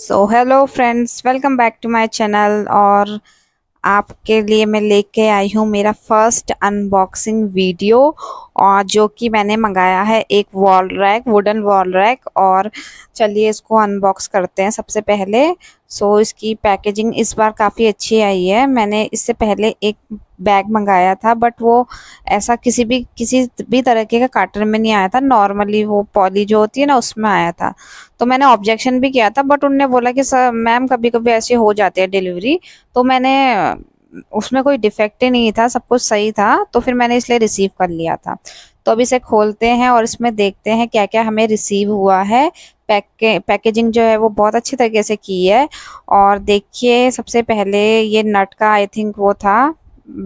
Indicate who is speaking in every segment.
Speaker 1: so hello friends welcome back to my channel और आपके लिए मैं लेके आई हूँ मेरा फर्स्ट अनबॉक्सिंग वीडियो और जो कि मैंने मंगाया है एक wall rack wooden wall rack और चलिए इसको अनबॉक्स करते हैं सबसे पहले सो so, इसकी पैकेजिंग इस बार काफ़ी अच्छी आई है मैंने इससे पहले एक बैग मंगाया था बट वो ऐसा किसी भी किसी भी तरीके का कार्टन में नहीं आया था नॉर्मली वो पॉली जो होती है ना उसमें आया था तो मैंने ऑब्जेक्शन भी किया था बट उनने बोला कि सर मैम कभी कभी ऐसे हो जाते है डिलीवरी तो मैंने उसमें कोई डिफेक्ट ही नहीं था सब कुछ सही था तो फिर मैंने इसलिए रिसीव कर लिया था तो अब इसे खोलते हैं और इसमें देखते हैं क्या क्या हमें रिसीव हुआ है पैके पैकेजिंग जो है वो बहुत अच्छी तरीके से की है और देखिए सबसे पहले ये नट का आई थिंक वो था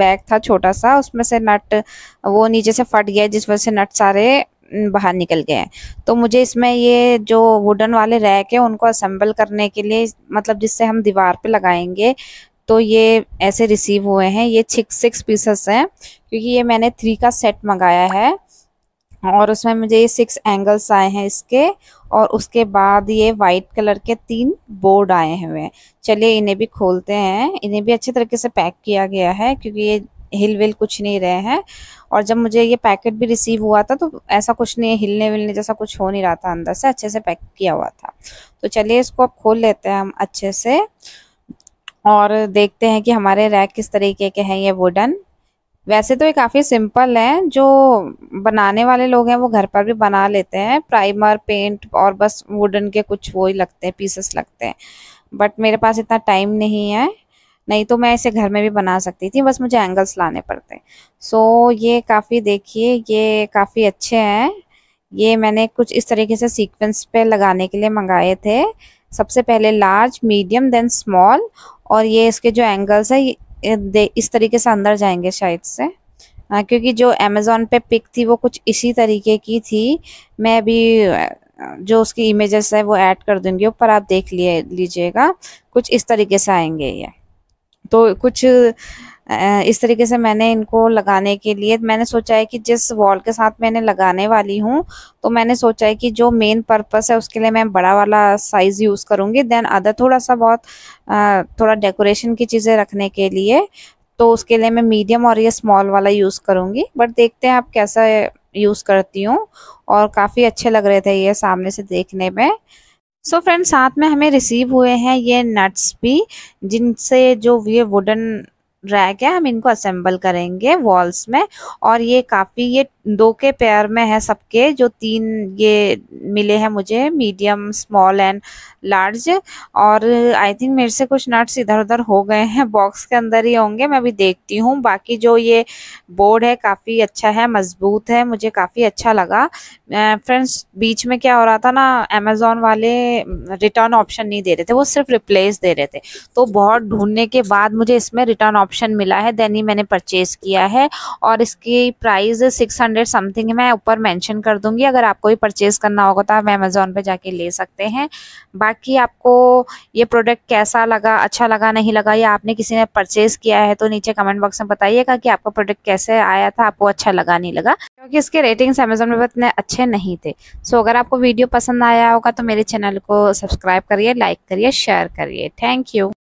Speaker 1: बैग था छोटा सा उसमें से नट वो नीचे से फट गया जिस वजह से नट सारे बाहर निकल गए हैं तो मुझे इसमें ये जो वुडन वाले रैक है उनको असेंबल करने के लिए मतलब जिससे हम दीवार पे लगाएंगे तो ये ऐसे रिसीव हुए हैं ये छिक सिक्स पीसेस हैं क्योंकि ये मैंने थ्री का सेट मंगाया है और उसमें मुझे ये सिक्स एंगल्स आए हैं इसके और उसके बाद ये वाइट कलर के तीन बोर्ड आए हुए हैं चलिए इन्हें भी खोलते हैं इन्हें भी अच्छे तरीके से पैक किया गया है क्योंकि ये हिल विल कुछ नहीं रहे हैं और जब मुझे ये पैकेट भी रिसीव हुआ था तो ऐसा कुछ नहीं हिलने विलने जैसा कुछ हो नहीं रहा था अंदर से अच्छे से पैक किया हुआ था तो चलिए इसको अब खोल लेते हैं हम अच्छे से और देखते हैं कि हमारे रैक किस तरीके के हैं ये वुडन वैसे तो ये काफ़ी सिंपल है जो बनाने वाले लोग हैं वो घर पर भी बना लेते हैं प्राइमर पेंट और बस वुडन के कुछ वो ही लगते हैं पीसेस लगते हैं बट मेरे पास इतना टाइम नहीं है नहीं तो मैं इसे घर में भी बना सकती थी बस मुझे एंगल्स लाने पड़ते सो so, ये काफ़ी देखिए ये काफ़ी अच्छे हैं ये मैंने कुछ इस तरीके से सीक्वेंस पे लगाने के लिए मंगाए थे सबसे पहले लार्ज मीडियम देन स्मॉल और ये इसके जो एंगल्स है इस तरीके से अंदर जाएंगे शायद से आ, क्योंकि जो अमेज़ोन पे पिक थी वो कुछ इसी तरीके की थी मैं अभी जो उसकी इमेजेस है वो ऐड कर दूंगी ऊपर आप देख लिए लीजिएगा कुछ इस तरीके से आएंगे ये तो कुछ इस तरीके से मैंने इनको लगाने के लिए मैंने सोचा है कि जिस वॉल के साथ मैंने लगाने वाली हूँ तो मैंने सोचा है कि जो मेन पर्पस है उसके लिए मैं बड़ा वाला साइज़ यूज़ करूँगी देन अदर थोड़ा सा बहुत थोड़ा डेकोरेशन की चीज़ें रखने के लिए तो उसके लिए मैं मीडियम और ये स्मॉल वाला यूज़ करूँगी बट देखते हैं आप कैसा यूज़ करती हूँ और काफ़ी अच्छे लग रहे थे ये सामने से देखने में सो so फ्रेंड्स साथ में हमें रिसीव हुए हैं ये नट्स भी जिनसे जो ये वुडन रैक है हम इनको असेंबल करेंगे वॉल्स में और ये काफ़ी ये दो के पेयर में है सबके जो तीन ये मिले हैं मुझे मीडियम स्मॉल एंड लार्ज और आई थिंक मेरे से कुछ नट्स इधर उधर हो गए हैं बॉक्स के अंदर ही होंगे मैं भी देखती हूँ बाकी जो ये बोर्ड है काफ़ी अच्छा है मज़बूत है मुझे काफ़ी अच्छा लगा फ्रेंड्स बीच में क्या हो रहा था ना अमेज़ोन वाले रिटर्न ऑप्शन नहीं दे रहे थे वो सिर्फ रिप्लेस दे रहे थे तो बहुत ढूंढने के बाद मुझे इसमें रिटर्न ऑप्शन मिला है देन ही मैंने परचेज़ किया है और इसकी प्राइस सिक्स हंड्रेड समथिंग मैं ऊपर मेंशन कर दूंगी अगर आपको भी परचेज़ करना होगा तो आप अमेज़ोन पे जाके ले सकते हैं बाकी आपको ये प्रोडक्ट कैसा लगा अच्छा लगा नहीं लगा या आपने किसी ने परचेज़ किया है तो नीचे कमेंट बॉक्स में बताइएगा कि आपका प्रोडक्ट कैसे आया था आपको अच्छा लगा नहीं लगा क्योंकि इसके रेटिंग्स अमेज़ोन में इतने अच्छे नहीं थे सो अगर आपको वीडियो पसंद आया होगा तो मेरे चैनल को सब्सक्राइब करिए लाइक करिए शेयर करिए थैंक यू